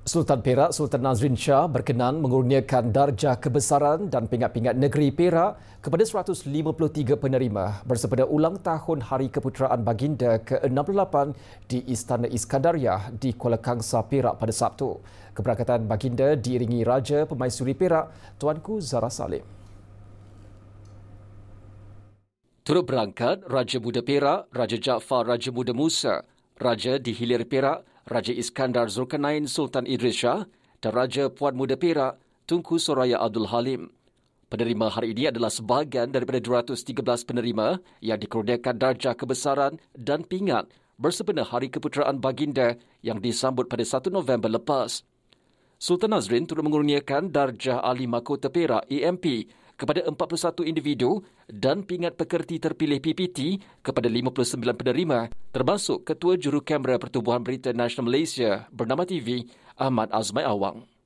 Sultan Perak Sultan Nazrin Shah berkenan mengurniakan darjah kebesaran dan pingat-pingat negeri Perak kepada 153 penerima bersepeda ulang tahun Hari Keputeraan Baginda ke-68 di Istana Iskandariah di Kuala Kangsa Perak pada Sabtu. Keberangkatan Baginda diiringi Raja Pemaisuri Perak Tuanku Zara Salim. Turut berangkat Raja Muda Perak, Raja Jaafar Raja Muda Musa, Raja di Hilir Perak, Raja Iskandar Zulkarnain Sultan Idris Shah dan Raja Puan Muda Perak Tunku Soraya Abdul Halim. Penerima hari ini adalah sebahagian daripada 213 penerima yang dikurniakan darjah kebesaran dan pingat bersebenar Hari Keputeraan Baginda yang disambut pada 1 November lepas. Sultan Azrin turut mengurniakan darjah Ali Mahkota Perak EMP kepada 41 individu dan pingat pekerti terpilih PPT kepada 59 penerima termasuk Ketua Juru Kamera Pertubuhan Berita Nasional Malaysia bernama TV Ahmad Azmai Awang.